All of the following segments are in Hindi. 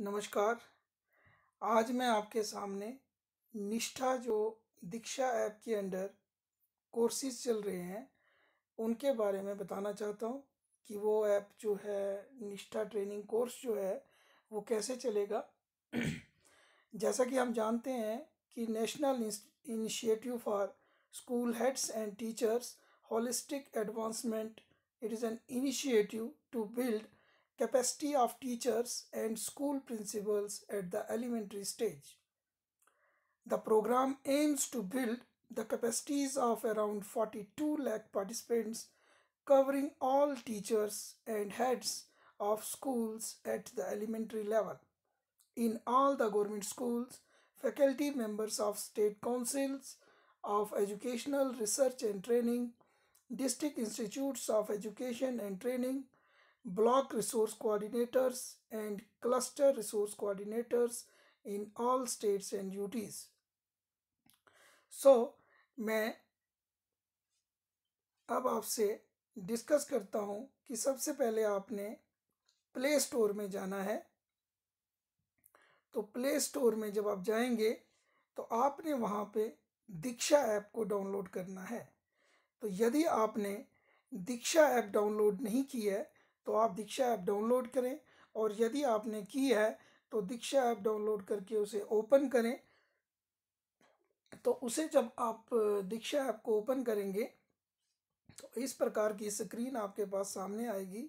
नमस्कार आज मैं आपके सामने निष्ठा जो दीक्षा ऐप के अंडर कोर्सेज चल रहे हैं उनके बारे में बताना चाहता हूँ कि वो ऐप जो है निष्ठा ट्रेनिंग कोर्स जो है वो कैसे चलेगा जैसा कि हम जानते हैं कि national initiative for school heads and teachers holistic advancement it is an initiative to build capacity of teachers and school principals at the elementary stage. The program aims to build the capacities of around 42 lakh participants covering all teachers and heads of schools at the elementary level. In all the government schools, faculty members of state councils of educational research and training, district institutes of education and training, block resource coordinators and cluster resource coordinators in all states and UTs. So, मैं अब आपसे डिस्कस करता हूँ कि सबसे पहले आपने प्ले स्टोर में जाना है तो प्ले स्टोर में जब आप जाएंगे तो आपने वहाँ पे दीक्षा ऐप को डाउनलोड करना है तो यदि आपने दीक्षा ऐप डाउनलोड नहीं किया है तो आप दीक्षा ऐप डाउनलोड करें और यदि आपने की है तो दीक्षा ऐप डाउनलोड करके उसे ओपन करें तो उसे जब आप दीक्षा ऐप को ओपन करेंगे तो इस प्रकार की स्क्रीन आपके पास सामने आएगी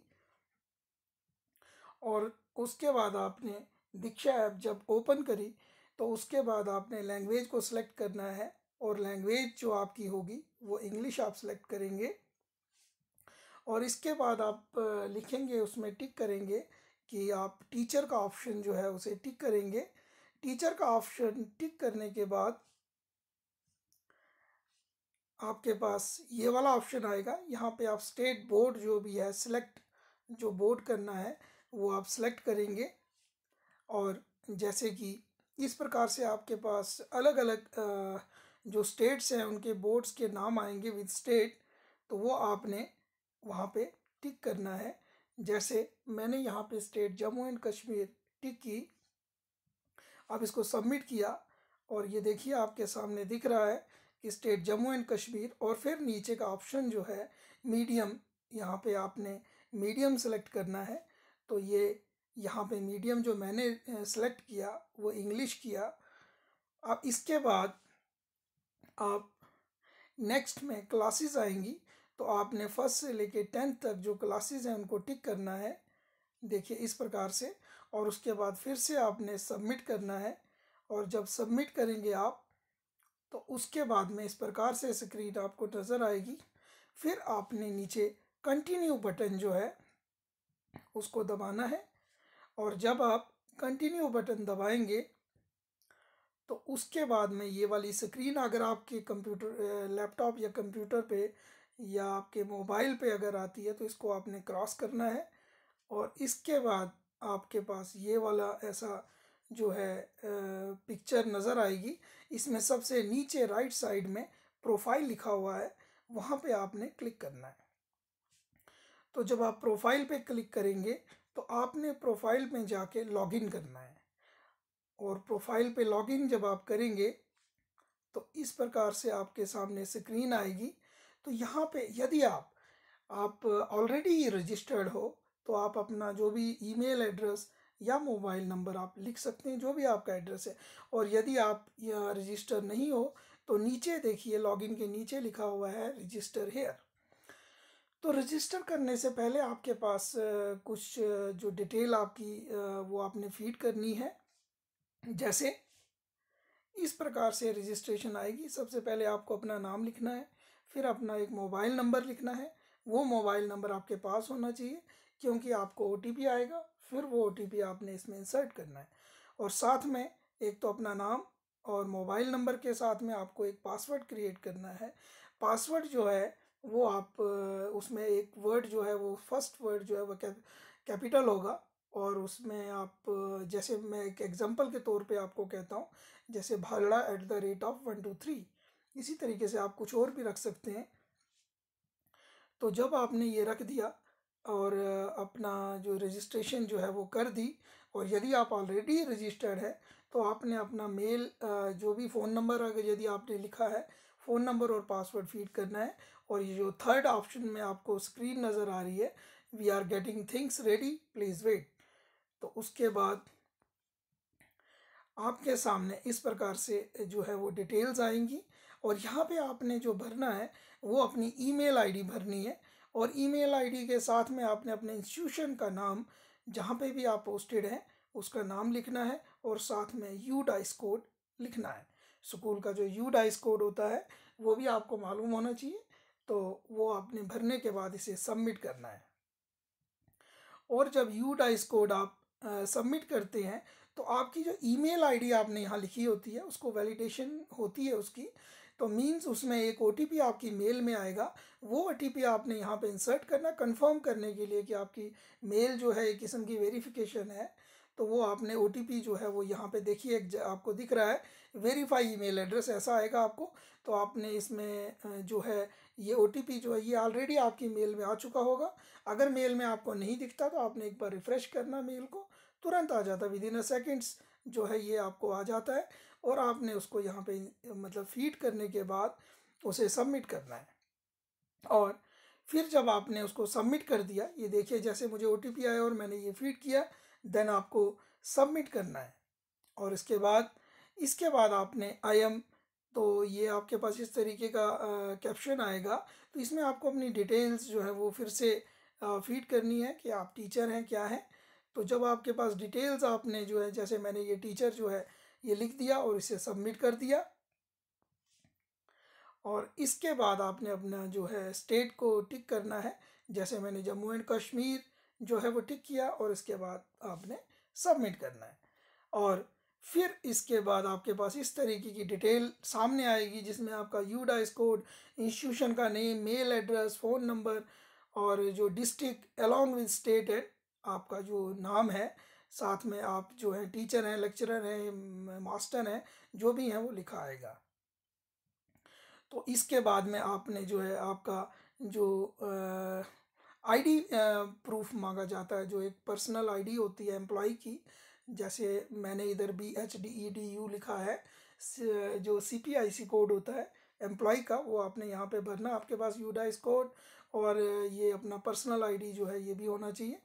और उसके बाद आपने दीक्षा ऐप जब ओपन करी तो उसके बाद आपने लैंग्वेज को सिलेक्ट करना है और लैंग्वेज जो आपकी होगी वो इंग्लिश आप सेलेक्ट करेंगे और इसके बाद आप लिखेंगे उसमें टिक करेंगे कि आप टीचर का ऑप्शन जो है उसे टिक करेंगे टीचर का ऑप्शन टिक करने के बाद आपके पास ये वाला ऑप्शन आएगा यहाँ पे आप स्टेट बोर्ड जो भी है सिलेक्ट जो बोर्ड करना है वो आप सिलेक्ट करेंगे और जैसे कि इस प्रकार से आपके पास अलग अलग जो स्टेट्स हैं उनके बोर्ड्स के नाम आएंगे विद स्टेट तो वो आपने वहाँ पे टिक करना है जैसे मैंने यहाँ पे state Jammu and Kashmir tick की अब इसको सबमिट किया और ये देखिए आपके सामने दिख रहा है कि स्टेट जम्मू एंड कश्मीर और फिर नीचे का ऑप्शन जो है मीडियम यहाँ पे आपने मीडियम सेलेक्ट करना है तो ये यहाँ पे मीडियम जो मैंने सेलेक्ट किया वो इंग्लिश किया अब इसके बाद आप नेक्स्ट में क्लासेस आएंगी तो आपने फर्स्ट से लेके टेंथ तक जो क्लासेस हैं उनको टिक करना है देखिए इस प्रकार से और उसके बाद फिर से आपने सबमिट करना है और जब सबमिट करेंगे आप तो उसके बाद में इस प्रकार से स्क्रीन आपको नज़र आएगी फिर आपने नीचे कंटिन्यू बटन जो है उसको दबाना है और जब आप कंटिन्यू बटन दबाएंगे तो उसके बाद में ये वाली स्क्रीन अगर आपके कंप्यूटर लैपटॉप या कंप्यूटर पे या आपके मोबाइल पे अगर आती है तो इसको आपने क्रॉस करना है और इसके बाद आपके पास ये वाला ऐसा जो है पिक्चर नज़र आएगी इसमें सबसे नीचे राइट साइड में प्रोफाइल लिखा हुआ है वहाँ पे आपने क्लिक करना है तो जब आप प्रोफाइल पे क्लिक करेंगे तो आपने प्रोफाइल में जाके लॉगिन करना है और प्रोफाइल पे लॉगिन जब आप करेंगे तो इस प्रकार से आपके सामने स्क्रीन आएगी तो यहाँ पे यदि आप आप ऑलरेडी रजिस्टर्ड हो तो आप अपना जो भी ईमेल एड्रेस या मोबाइल नंबर आप लिख सकते हैं जो भी आपका एड्रेस है और यदि आप यहाँ रजिस्टर नहीं हो तो नीचे देखिए लॉगिन के नीचे लिखा हुआ है रजिस्टर हेयर तो रजिस्टर करने से पहले आपके पास कुछ जो डिटेल आपकी वो आपने फीड करनी है जैसे इस प्रकार से रजिस्ट्रेशन आएगी सबसे पहले आपको अपना नाम लिखना है फिर अपना एक मोबाइल नंबर लिखना है वो मोबाइल नंबर आपके पास होना चाहिए क्योंकि आपको ओ आएगा फिर वो ओ आपने इसमें इंसर्ट करना है और साथ में एक तो अपना नाम और मोबाइल नंबर के साथ में आपको एक पासवर्ड क्रिएट करना है पासवर्ड जो है वो आप उसमें एक वर्ड जो है वो फर्स्ट वर्ड जो है वो कैपिटल होगा और उसमें आप जैसे मैं एक एग्जांपल के तौर पे आपको कहता हूँ जैसे भालड़ा at the rate of one two three इसी तरीके से आप कुछ और भी रख सकते हैं तो जब आपने ये रख दिया और अपना जो रजिस्ट्रेशन जो है वो कर दी और यदि आप ऑलरेडी रजिस्टर्ड है तो आपने अपना मेल जो भी फ़ोन नंबर अगर यदि आपने लिखा है फ़ोन नंबर और पासवर्ड फीड करना है और ये जो थर्ड ऑप्शन में आपको स्क्रीन नज़र आ रही है we are getting things ready please wait तो उसके बाद आपके सामने इस प्रकार से जो है वो डिटेल्स आएंगी और यहाँ पे आपने जो भरना है वो अपनी ईमेल आईडी भरनी है और ईमेल आईडी के साथ में आपने अपने इंस्टीट्यूशन का नाम जहाँ पे भी आप पोस्टेड हैं उसका नाम लिखना है और साथ में यू डाइस कोड लिखना है स्कूल का जो यू डाइस कोड होता है वो भी आपको मालूम होना चाहिए तो वो आपने भरने के बाद इसे सबमिट करना है और जब यू डाइस कोड आप सबमिट करते हैं तो आपकी जो ईमेल आईडी आपने यहाँ लिखी होती है उसको वैलिडेशन होती है उसकी तो मीन्स उसमें एक ओ आपकी मेल में आएगा वो ओ आपने यहाँ पे इंसर्ट करना कंफर्म करने के लिए कि आपकी मेल जो है एक किस्म की वेरिफिकेशन है तो वो आपने ओ जो है वो यहाँ पे देखिए आपको दिख रहा है वेरीफाई ईमेल एड्रेस ऐसा आएगा आपको तो आपने इसमें जो है ये ओ जो है ये ऑलरेडी आपकी मेल में आ चुका होगा अगर मेल में आपको नहीं दिखता तो आपने एक बार रिफ़्रेश करना मेल को तुरंत आ जाता विद इन अ सेकेंड्स जो है ये आपको आ जाता है और आपने उसको यहाँ पे मतलब फीड करने के बाद उसे सबमिट करना है और फिर जब आपने उसको सबमिट कर दिया ये देखिए जैसे मुझे ओ आया और मैंने ये फीड किया देन आपको सबमिट करना है और इसके बाद इसके बाद आपने आई एम तो ये आपके पास इस तरीके का कैप्शन आएगा तो इसमें आपको अपनी डिटेल्स जो है वो फिर से फीड करनी है कि आप टीचर हैं क्या हैं तो जब आपके पास डिटेल्स आपने जो है जैसे मैंने ये टीचर जो है ये लिख दिया और इसे सबमिट कर दिया और इसके बाद आपने अपना जो है स्टेट को टिक करना है जैसे मैंने जम्मू एंड कश्मीर जो है वो टिक किया और इसके बाद आपने सबमिट करना है और फिर इसके बाद आपके पास इस तरीके की डिटेल सामने आएगी जिसमें आपका यू डाइस कोड इंस्टीट्यूशन का name mail address phone number और जो district along with state and आपका जो नाम है साथ में आप जो है टीचर हैं लेक्चरर हैं मास्टर हैं जो भी हैं वो लिखा आएगा तो इसके बाद में आपने जो है आपका जो आईडी प्रूफ मांगा जाता है जो एक पर्सनल आईडी होती है एम्प्लॉय की जैसे मैंने इधर B H D E D U लिखा है जो C P I C code होता है एम्प्लॉय का वो आपने यहाँ पे भरना आपके पास यूडाइस कोड और ये अपना पर्सनल आईडी जो है ये भी होना चाहिए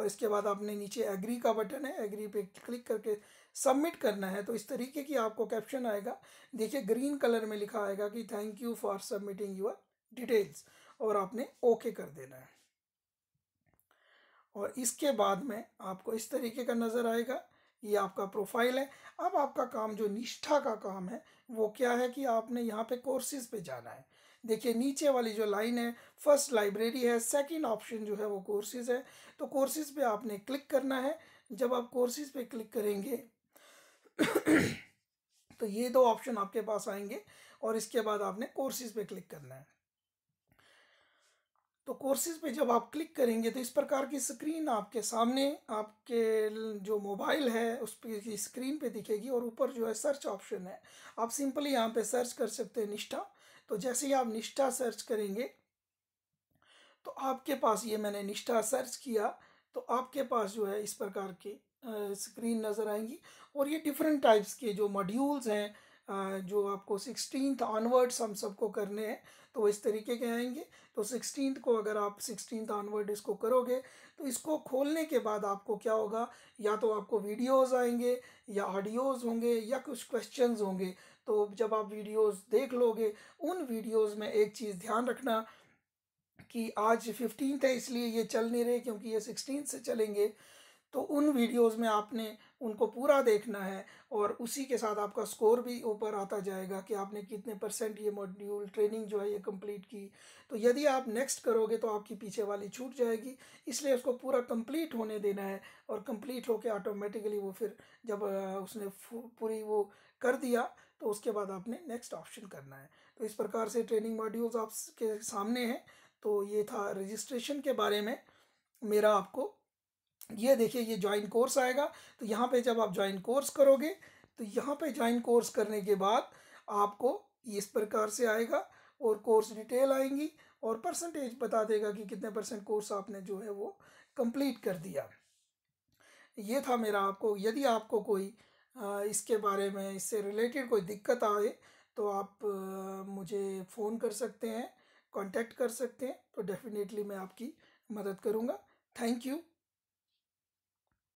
और इसके बाद आपने नीचे एग्री का बटन है एग्री पे क्लिक करके सबमिट करना है तो इस तरीके की आपको कैप्शन आएगा देखिए ग्रीन कलर में लिखा आएगा कि thank you for submitting your details और आपने ओके कर देना है और इसके बाद में आपको इस तरीके का नज़र आएगा ये आपका प्रोफाइल है अब आपका काम जो निष्ठा का काम है वो क्या है कि आपने यहाँ पे कोर्सेज पे जाना है देखिए नीचे वाली जो लाइन है फर्स्ट लाइब्रेरी है सेकंड ऑप्शन जो है वो कोर्सेज है तो कोर्सेज पे आपने क्लिक करना है जब आप कोर्सेज पे क्लिक करेंगे तो ये दो ऑप्शन आपके पास आएंगे और इसके बाद आपने कोर्सेज पे क्लिक करना है तो कोर्सेज पे जब आप क्लिक करेंगे तो इस प्रकार की स्क्रीन आपके सामने आपके जो मोबाइल है उस पर स्क्रीन पे दिखेगी और ऊपर जो है सर्च ऑप्शन है आप सिंपली यहाँ पे सर्च कर सकते हैं निष्ठा तो जैसे ही आप निष्ठा सर्च करेंगे तो आपके पास ये मैंने निष्ठा सर्च किया तो आपके पास जो है इस प्रकार के स्क्रीन नज़र आएंगी और ये डिफरेंट टाइप्स के जो मॉड्यूल्स हैं जो आपको सिक्सटीनथ ऑनवर्ड्स हम सबको करने हैं तो इस तरीके के आएंगे तो सिक्सटीन को अगर आप सिक्सटीन ऑनवर्ड इसको करोगे तो इसको खोलने के बाद आपको क्या होगा या तो आपको वीडियोस आएंगे या ऑडियोस होंगे या कुछ क्वेश्चंस होंगे तो जब आप वीडियोस देख लोगे उन वीडियोस में एक चीज़ ध्यान रखना कि आज फिफ्टीन है इसलिए ये चल नहीं रहे क्योंकि ये सिक्सटीन से चलेंगे तो उन वीडियोज़ में आपने उनको पूरा देखना है और उसी के साथ आपका स्कोर भी ऊपर आता जाएगा कि आपने कितने परसेंट ये मॉड्यूल ट्रेनिंग जो है ये कंप्लीट की तो यदि आप नेक्स्ट करोगे तो आपकी पीछे वाली छूट जाएगी इसलिए उसको पूरा कंप्लीट होने देना है और कंप्लीट होकर ऑटोमेटिकली वो फिर जब उसने पूरी वो कर दिया तो उसके बाद आपने नेक्स्ट ऑप्शन करना है तो इस प्रकार से ट्रेनिंग मॉड्यूल्स आपके सामने हैं तो ये था रजिस्ट्रेशन के बारे में मेरा आपको ये देखिए ये ज्वाइन कोर्स आएगा तो यहाँ पे जब आप ज्वाइन कोर्स करोगे तो यहाँ पे ज्वाइन कोर्स करने के बाद आपको इस प्रकार से आएगा और कोर्स डिटेल आएंगी और परसेंटेज बता देगा कि कितने परसेंट कोर्स आपने जो है वो कंप्लीट कर दिया ये था मेरा आपको यदि आपको कोई इसके बारे में इससे रिलेटेड कोई दिक्कत आए तो आप मुझे फ़ोन कर सकते हैं कांटेक्ट कर सकते हैं तो डेफिनेटली मैं आपकी मदद करूँगा थैंक यू